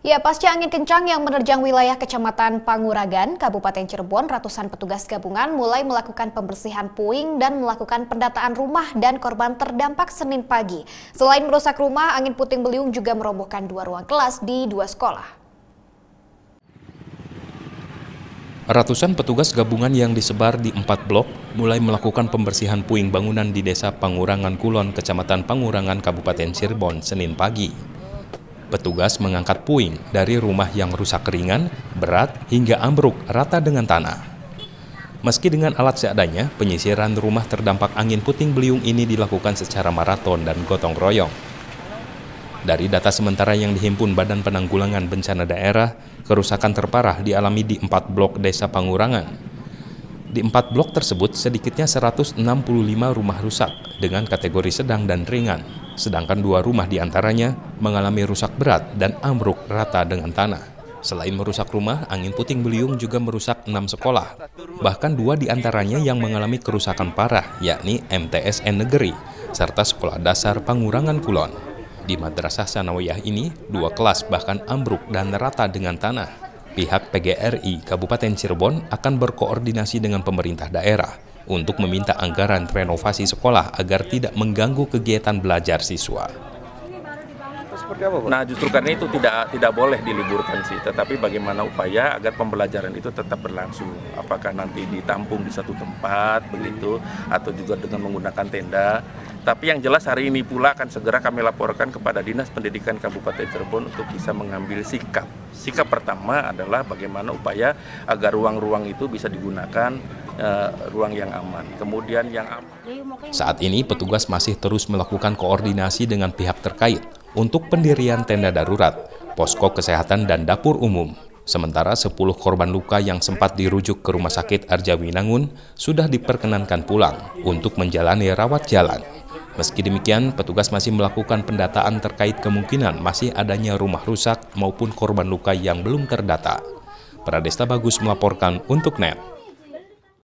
Ya, pasca angin kencang yang menerjang wilayah Kecamatan Panguragan, Kabupaten Cirebon, ratusan petugas gabungan mulai melakukan pembersihan puing dan melakukan pendataan rumah dan korban terdampak Senin pagi. Selain merusak rumah, angin puting beliung juga merobohkan dua ruang kelas di dua sekolah. Ratusan petugas gabungan yang disebar di empat blok mulai melakukan pembersihan puing bangunan di Desa Pangurangan Kulon, Kecamatan Pangurangan, Kabupaten Cirebon, Senin pagi petugas mengangkat puing dari rumah yang rusak ringan, berat, hingga ambruk rata dengan tanah. Meski dengan alat seadanya, penyisiran rumah terdampak angin puting beliung ini dilakukan secara maraton dan gotong royong. Dari data sementara yang dihimpun Badan Penanggulangan Bencana Daerah, kerusakan terparah dialami di empat blok desa Pangurangan. Di empat blok tersebut, sedikitnya 165 rumah rusak dengan kategori sedang dan ringan sedangkan dua rumah di antaranya mengalami rusak berat dan ambruk rata dengan tanah. Selain merusak rumah, angin puting beliung juga merusak enam sekolah. Bahkan dua di antaranya yang mengalami kerusakan parah, yakni MTSN Negeri, serta Sekolah Dasar Pangurangan Kulon. Di Madrasah Sanawiyah ini, dua kelas bahkan ambruk dan rata dengan tanah. Pihak PGRI Kabupaten Cirebon akan berkoordinasi dengan pemerintah daerah untuk meminta anggaran renovasi sekolah agar tidak mengganggu kegiatan belajar siswa. Nah, justru karena itu tidak tidak boleh diliburkan sih, tetapi bagaimana upaya agar pembelajaran itu tetap berlangsung. Apakah nanti ditampung di satu tempat begitu atau juga dengan menggunakan tenda. Tapi yang jelas hari ini pula akan segera kami laporkan kepada Dinas Pendidikan Kabupaten Cirebon untuk bisa mengambil sikap. Sikap pertama adalah bagaimana upaya agar ruang-ruang itu bisa digunakan Eh, ruang yang aman. Kemudian yang aman. Saat ini petugas masih terus melakukan koordinasi dengan pihak terkait untuk pendirian tenda darurat, posko kesehatan dan dapur umum. Sementara 10 korban luka yang sempat dirujuk ke rumah sakit Arjawinangun sudah diperkenankan pulang untuk menjalani rawat jalan. Meski demikian, petugas masih melakukan pendataan terkait kemungkinan masih adanya rumah rusak maupun korban luka yang belum terdata. Pradesta Bagus melaporkan untuk NET.